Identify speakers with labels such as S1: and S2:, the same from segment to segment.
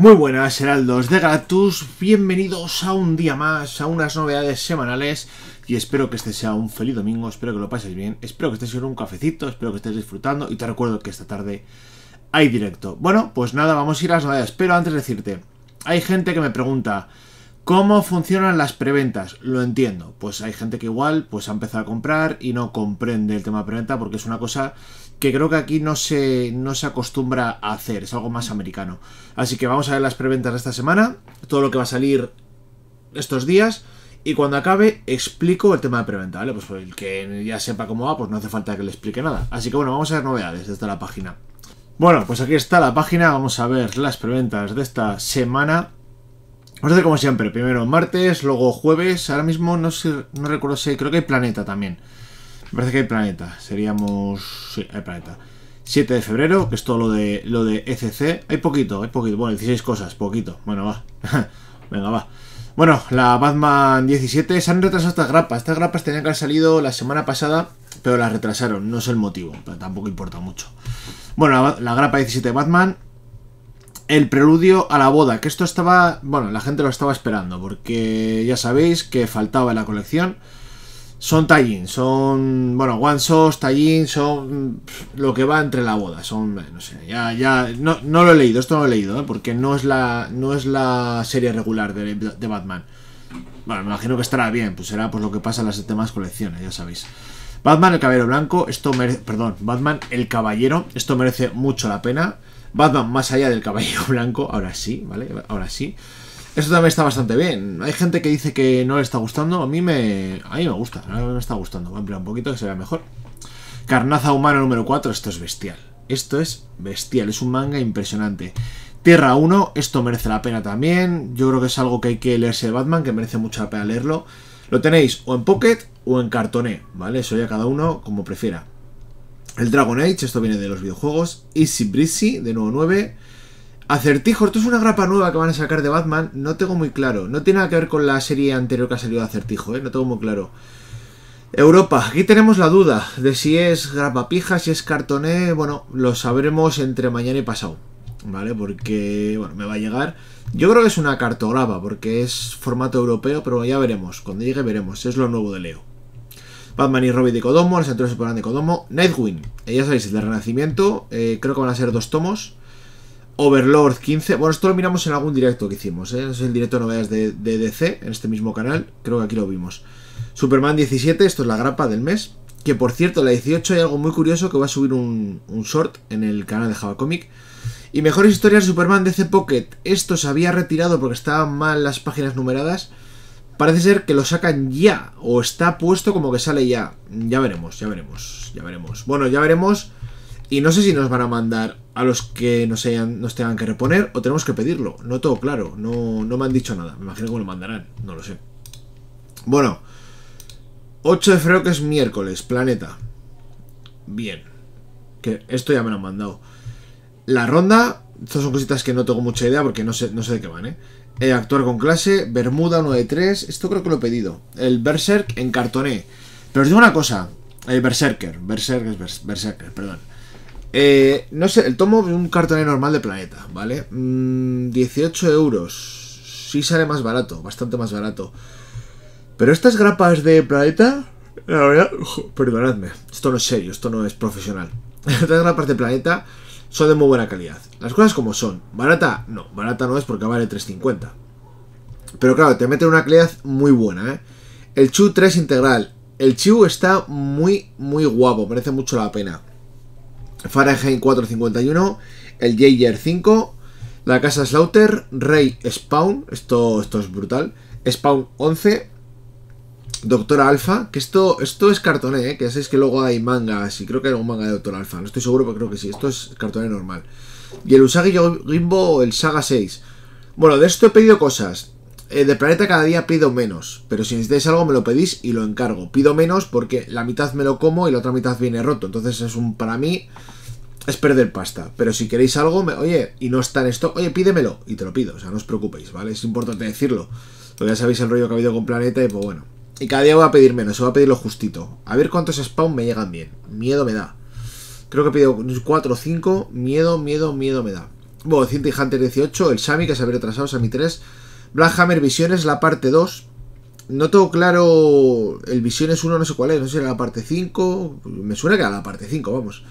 S1: Muy buenas, heraldos de GATUS, bienvenidos a un día más, a unas novedades semanales y espero que este sea un feliz domingo, espero que lo pases bien, espero que estés en un cafecito, espero que estés disfrutando y te recuerdo que esta tarde hay directo. Bueno, pues nada, vamos a ir a las novedades, pero antes de decirte, hay gente que me pregunta, ¿Cómo funcionan las preventas? Lo entiendo. Pues hay gente que igual pues ha empezado a comprar y no comprende el tema de preventa porque es una cosa que creo que aquí no se, no se acostumbra a hacer, es algo más americano. Así que vamos a ver las preventas de esta semana, todo lo que va a salir estos días. Y cuando acabe, explico el tema de preventa, ¿vale? Pues, pues el que ya sepa cómo va, pues no hace falta que le explique nada. Así que bueno, vamos a ver novedades desde la página. Bueno, pues aquí está la página, vamos a ver las preventas de esta semana. Vamos a hacer como siempre, primero martes, luego jueves, ahora mismo no no recuerdo si, creo que hay planeta también. Me parece que hay planeta, seríamos... sí, hay planeta. 7 de febrero, que es todo lo de, lo de ECC. Hay poquito, hay poquito, bueno, 16 cosas, poquito. Bueno, va, venga, va. Bueno, la Batman 17, se han retrasado estas grapas. Estas grapas tenían que haber salido la semana pasada, pero las retrasaron, no es el motivo, pero tampoco importa mucho. Bueno, la, la grapa 17 de Batman, el preludio a la boda, que esto estaba, bueno, la gente lo estaba esperando, porque ya sabéis que faltaba en la colección. Son Tallin, son, bueno, one-sos, Source, Tallin, son lo que va entre la boda, son, no sé, ya, ya, no, no lo he leído, esto no lo he leído, ¿eh? porque no es la, no es la serie regular de, Batman. Bueno, me imagino que estará bien, pues será por lo que pasa en las demás colecciones, ya sabéis. Batman el Caballero Blanco, esto merece, perdón, Batman el Caballero, esto merece mucho la pena. Batman más allá del Caballero Blanco, ahora sí, ¿vale? Ahora sí. Esto también está bastante bien. Hay gente que dice que no le está gustando, a mí me a mí me gusta, a me está gustando. Voy a ampliar un poquito que se vea mejor. Carnaza humano número 4, esto es bestial. Esto es bestial, es un manga impresionante. Tierra 1, esto merece la pena también. Yo creo que es algo que hay que leerse de Batman, que merece mucho la pena leerlo. Lo tenéis o en Pocket o en cartoné, ¿vale? Eso ya cada uno como prefiera. El Dragon Age, esto viene de los videojuegos. Easy Breezy, de nuevo 9. Acertijo, esto es una grapa nueva que van a sacar de Batman. No tengo muy claro. No tiene nada que ver con la serie anterior que ha salido de Acertijo, ¿eh? No tengo muy claro. Europa, aquí tenemos la duda de si es grapa pija, si es cartoné. Bueno, lo sabremos entre mañana y pasado. ¿vale? Porque, bueno, me va a llegar. Yo creo que es una cartografa porque es formato europeo, pero ya veremos. Cuando llegue veremos. Es lo nuevo de Leo. Batman y Robin de Kodomo, las aventuras de Kodomo. Nightwing, eh, ya sabéis, el de Renacimiento. Eh, creo que van a ser dos tomos. Overlord 15. Bueno, esto lo miramos en algún directo que hicimos, ¿eh? Es el directo de novedades de, DC, en este mismo canal. Creo que aquí lo vimos. Superman 17, esto es la grapa del mes. Que por cierto, la 18 hay algo muy curioso que va a subir un, un short en el canal de Java Comic y mejores historias de Superman DC Pocket. Esto se había retirado porque estaban mal las páginas numeradas. Parece ser que lo sacan ya. O está puesto como que sale ya. Ya veremos, ya veremos, ya veremos. Bueno, ya veremos. Y no sé si nos van a mandar a los que nos, nos tengan que reponer o tenemos que pedirlo. No todo claro. No, no me han dicho nada. Me imagino que lo mandarán. No lo sé. Bueno. 8 de febrero que es miércoles. Planeta. Bien. Que esto ya me lo han mandado. La ronda, estas son cositas que no tengo mucha idea porque no sé, no sé de qué van, ¿eh? eh actuar con clase, Bermuda de 3 esto creo que lo he pedido. El Berserk en cartoné. Pero os digo una cosa, El Berserker, Berserker, Berserker, perdón. Eh, no sé, el tomo de un cartoné normal de planeta, ¿vale? 18 mm, euros. Sí sale más barato, bastante más barato. Pero estas grapas de planeta, la verdad, perdonadme, esto no es serio, esto no es profesional. estas grapas de planeta son de muy buena calidad. Las cosas como son. Barata, no, barata no es porque vale 3.50. Pero claro, te mete una calidad muy buena, ¿eh? El Chu 3 integral. El Chu está muy, muy guapo, merece mucho la pena. Fahrenheit 451, el Jaeger 5, la Casa Slaughter, Rey Spawn, esto, esto es brutal. Spawn 11, Doctor Alpha, que esto, esto es cartoné, ¿eh? que ya sabéis que luego hay mangas, y creo que hay un manga de Doctor Alpha, no estoy seguro, pero creo que sí, esto es cartoné normal. Y el Usagi Gimbo, el Saga 6. Bueno, de esto he pedido cosas. Eh, de Planeta cada día pido menos, pero si necesitáis algo me lo pedís y lo encargo. Pido menos porque la mitad me lo como y la otra mitad viene roto, entonces es un, para mí, es perder pasta. Pero si queréis algo, oye, y no está en esto, oye, pídemelo, y te lo pido, o sea, no os preocupéis, ¿vale? Es importante decirlo. Porque ya sabéis el rollo que ha habido con Planeta y pues bueno. Y cada día voy a pedir menos, voy a pedir lo justito. A ver cuántos spawn me llegan bien. Miedo me da. Creo que he pedido 4 o 5. Miedo, miedo, miedo me da. Bueno, Cinti Hunter 18, el Sami que se había retrasado, Sami 3. Black Hammer Visiones, la parte 2. No tengo claro el Visiones 1, no sé cuál es, no sé si era la parte 5. Me suena que era la parte 5, vamos.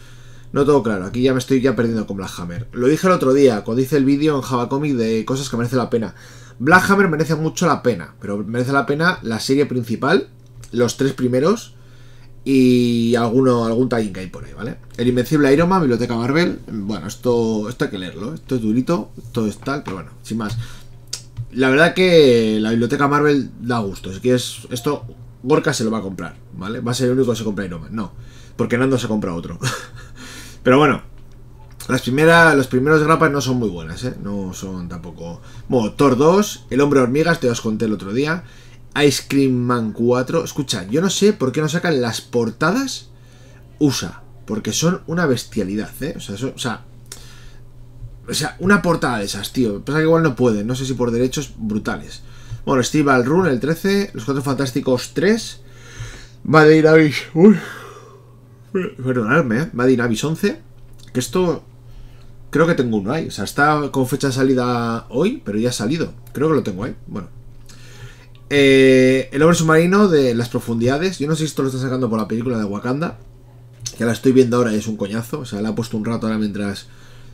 S1: No todo claro, aquí ya me estoy ya perdiendo con Black Hammer. Lo dije el otro día, cuando hice el vídeo en Java Comic de cosas que merece la pena. Black Hammer merece mucho la pena, pero merece la pena la serie principal, los tres primeros y alguno, algún tagging que hay por ahí, ¿vale? El Invencible Iron Man, Biblioteca Marvel, bueno, esto, esto hay que leerlo, ¿eh? esto es durito, esto es tal, pero bueno, sin más. La verdad que la Biblioteca Marvel da gusto, si quieres, esto Gorka se lo va a comprar, ¿vale? Va a ser el único que se compra Iron Man, no, porque Nando se compra otro. pero bueno, las primeras, los primeros grapas no son muy buenas, ¿eh? No son tampoco... Bueno, Thor 2, El Hombre Hormigas, te los conté el otro día. Ice Cream Man 4. Escucha, yo no sé por qué no sacan las portadas USA. Porque son una bestialidad, ¿eh? O sea, o sea, o sea una portada de esas, tío. Pasa que igual no pueden. No sé si por derechos brutales. Bueno, Steve Alrun, el 13. Los Cuatro Fantásticos 3. Madinavis... Uy. Perdonadme, ¿eh? Madinavis 11. Que esto Creo que tengo uno ahí. O sea, está con fecha de salida hoy, pero ya ha salido. Creo que lo tengo ahí. Bueno. Eh, el hombre submarino de las profundidades. Yo no sé si esto lo está sacando por la película de Wakanda. Que la estoy viendo ahora y es un coñazo. O sea, la he puesto un rato ahora mientras.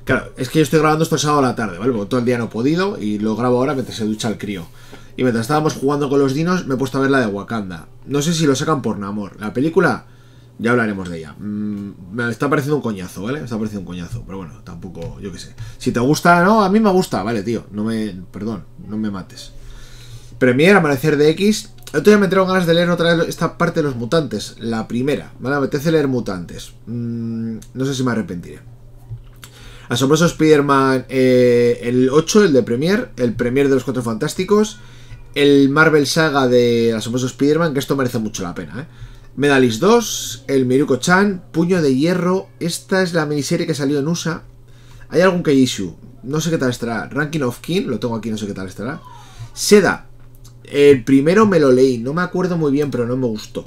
S1: Claro, es que yo estoy grabando esto el sábado a la tarde, ¿vale? Porque todo el día no he podido y lo grabo ahora mientras se ducha el crío. Y mientras estábamos jugando con los dinos, me he puesto a ver la de Wakanda. No sé si lo sacan por Namor. La película ya hablaremos de ella. Mm, me está pareciendo un coñazo, ¿vale? Me está pareciendo un coñazo. Pero bueno, tampoco, yo qué sé. Si te gusta, no, a mí me gusta, vale, tío. No me. Perdón, no me mates. Premier, Amanecer de X. Otro me tengo ganas de leer otra vez esta parte de los mutantes. La primera. ¿vale? Me apetece leer mutantes. Mm, no sé si me arrepentiré. Asombroso Spider-Man eh, el 8, el de Premier. El Premier de los Cuatro Fantásticos. El Marvel Saga de Asombroso Spider-Man, que esto merece mucho la pena, ¿eh? Medalis 2, el Miruko-chan, Puño de Hierro. Esta es la miniserie que salió en USA. Hay algún que no sé qué tal estará. Ranking of King, lo tengo aquí, no sé qué tal estará. Seda, el primero me lo leí, no me acuerdo muy bien, pero no me gustó.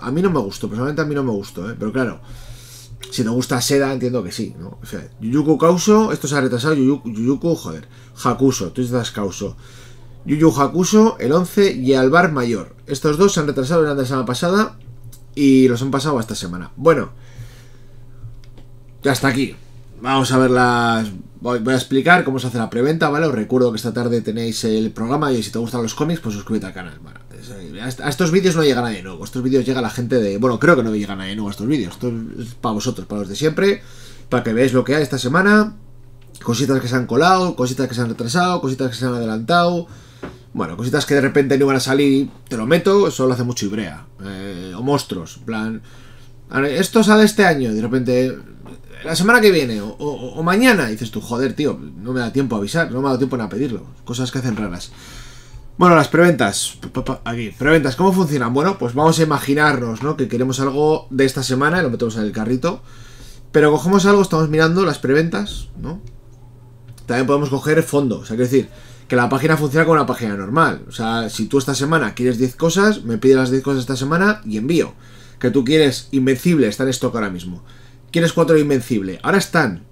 S1: A mí no, me gustó, personalmente a mí no me gustó, ¿eh? pero claro. Si no gusta Seda, entiendo que sí, ¿no? O sea, Yuyuku Kauso, esto se ha retrasado, Yuyuku, joder, Hakuso, tú estás Kauso. Yuyu Hakuso, el 11 y Alvar Mayor. Estos dos se han retrasado durante la semana pasada y los han pasado esta semana. Bueno, ya hasta aquí. Vamos a ver las... Voy a explicar cómo se hace la preventa, ¿vale? Os recuerdo que esta tarde tenéis el programa y si te gustan los cómics, pues suscríbete al canal. a estos vídeos no llega nadie nuevo. A estos vídeos llega la gente de... Bueno, creo que no llega nadie nuevo a estos vídeos. Esto es para vosotros, para los de siempre. Para que veáis lo que hay esta semana. Cositas que se han colado, cositas que se han retrasado, cositas que se han adelantado bueno, cositas que de repente no van a salir, te lo meto, eso lo hace mucho Ibrea. Eh, o monstruos, plan... Esto sale este año, de repente... La semana que viene, o, mañana, dices tú, joder, tío, no me da tiempo a avisar, no me da tiempo ni a pedirlo. Cosas que hacen raras. Bueno, las preventas. Aquí, preventas, ¿cómo funcionan? Bueno, pues vamos a imaginarnos, ¿no? Que queremos algo de esta semana y lo metemos en el carrito. Pero cogemos algo, estamos mirando las preventas, ¿no? También podemos coger fondo, o sea, quiero decir, que la página funciona como una página normal. O sea, si tú esta semana quieres 10 cosas, me pides las 10 cosas esta semana y envío. Que tú quieres Invencible, está en stock ahora mismo. Quieres 4 Invencible, ahora están.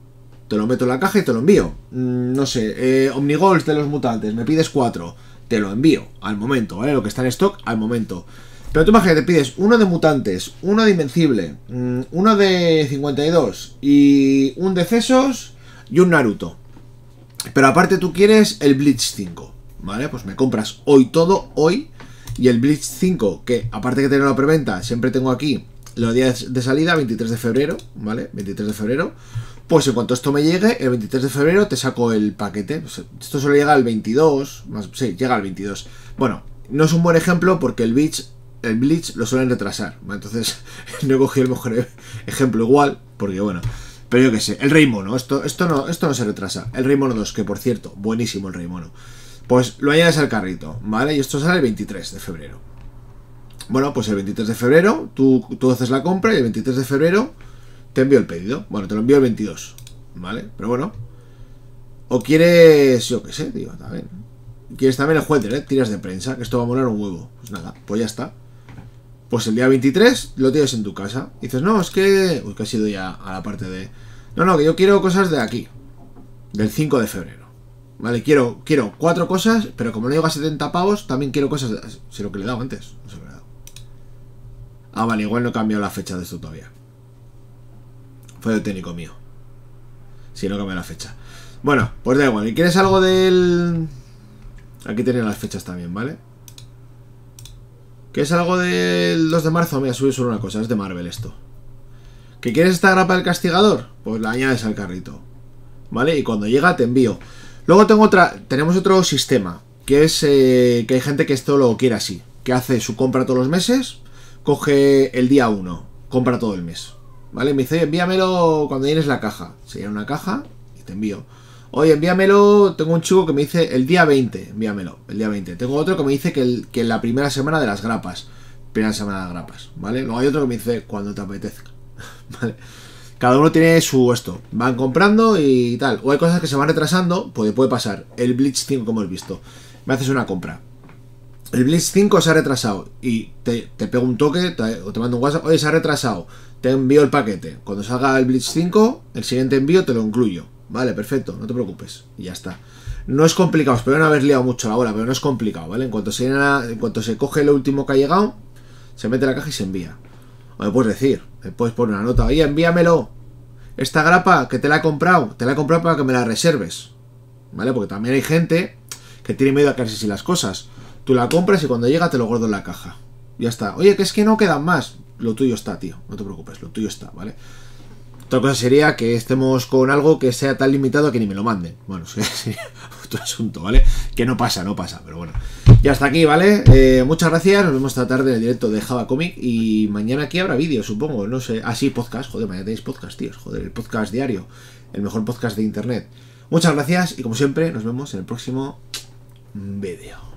S1: Te lo meto en la caja y te lo envío. Mm, no sé, eh, Omnigols de los mutantes, me pides 4. Te lo envío al momento, ¿vale? Lo que está en stock al momento. Pero tú imagínate, te pides uno de mutantes, uno de Invencible, mm, uno de 52 y un cesos y un Naruto. Pero aparte tú quieres el Blitz 5, ¿vale? Pues me compras hoy todo, hoy. Y el Blitz 5, que aparte que tener la preventa, siempre tengo aquí los días de salida, 23 de febrero, ¿vale? 23 de febrero. Pues en cuanto esto me llegue, el 23 de febrero te saco el paquete. Esto solo llega el 22, más, sí, llega el 22. Bueno, no es un buen ejemplo porque el Blitz, el Blitz lo suelen retrasar. Entonces, no he cogido el mejor ejemplo igual, porque bueno. Pero yo qué sé, el Rey Mono, esto, esto, no, esto no se retrasa. El Rey Mono 2, que por cierto, buenísimo el Rey Mono. Pues lo añades al carrito, ¿vale? Y esto sale el 23 de febrero. Bueno, pues el 23 de febrero tú, haces la compra y el 23 de febrero te envío el pedido. Bueno, te lo envío el 22, ¿vale? Pero bueno. O quieres, yo qué sé, digo, también. Quieres también el juez, ¿eh? Tiras de prensa, que esto va a molar un huevo. Pues nada, pues ya está. Pues el día 23 lo tienes en tu casa. dices, no, es que... Uy, que has sido ya a la parte de... No, no, que yo quiero cosas de aquí. Del 5 de febrero. Vale, quiero, quiero cuatro cosas, pero como no llego a 70 pavos, también quiero cosas... De... Si lo que le he dado antes, no sé Ah, vale, igual no he cambiado la fecha de esto todavía. Fue el técnico mío. Si no cambié la fecha. Bueno, pues da igual. ¿Y quieres algo del...? Aquí tienen las fechas también, ¿vale? Que es algo del 2 de marzo. ha subido solo una cosa, es de Marvel esto. ¿Que quieres esta grapa del castigador? Pues la añades al carrito. ¿Vale? Y cuando llega te envío. Luego tengo otra, tenemos otro sistema, que es eh, que hay gente que esto lo quiere así. Que hace su compra todos los meses, coge el día 1, compra todo el mes. ¿Vale? Me dice, envíamelo cuando tienes la caja. Se llena una caja y te envío. Oye, envíamelo. Tengo un chugo que me dice el día 20, envíamelo, el día 20. Tengo otro que me dice que, el, la primera semana de las grapas. Primera semana de grapas, ¿vale? Luego hay otro que me dice cuando te apetezca, ¿vale? Cada uno tiene su esto. Van comprando y tal. O hay cosas que se van retrasando, pues puede pasar. El Blitz 5, como he visto. Me haces una compra. El Blitz 5 se ha retrasado. Y te, pego un toque o te mando un WhatsApp. Oye, se ha retrasado. Te envío el paquete. Cuando salga el Blitz 5, el siguiente envío te lo incluyo. Vale, perfecto, no te preocupes. Y ya está. No es complicado, espero no haber liado mucho la hora, pero no es complicado, ¿vale? En cuanto se, en cuanto se coge el último que ha llegado, se mete la caja y se envía. O me puedes decir, me puedes poner una nota, oye, envíamelo. Esta grapa que te la he comprado, te la he comprado para que me la reserves. ¿Vale? Porque también hay gente que tiene miedo a quedarse sin las cosas. Tú la compras y cuando llega te lo guardo en la caja. Ya está. Oye, que es que no quedan más. Lo tuyo está, tío. No te preocupes, lo tuyo está, ¿vale? cosa sería que estemos con algo que sea tan limitado que ni me lo manden. Bueno, sería otro asunto, ¿vale? Que no pasa, no pasa, pero bueno. Y hasta aquí, ¿vale? Eh, muchas gracias, nos vemos esta tarde en el directo de Java Comic y mañana aquí habrá vídeo, supongo, no sé. Ah, podcast, joder, mañana tenéis podcast, tíos, joder, el podcast diario, el mejor podcast de internet. Muchas gracias y como siempre, nos vemos en el próximo vídeo.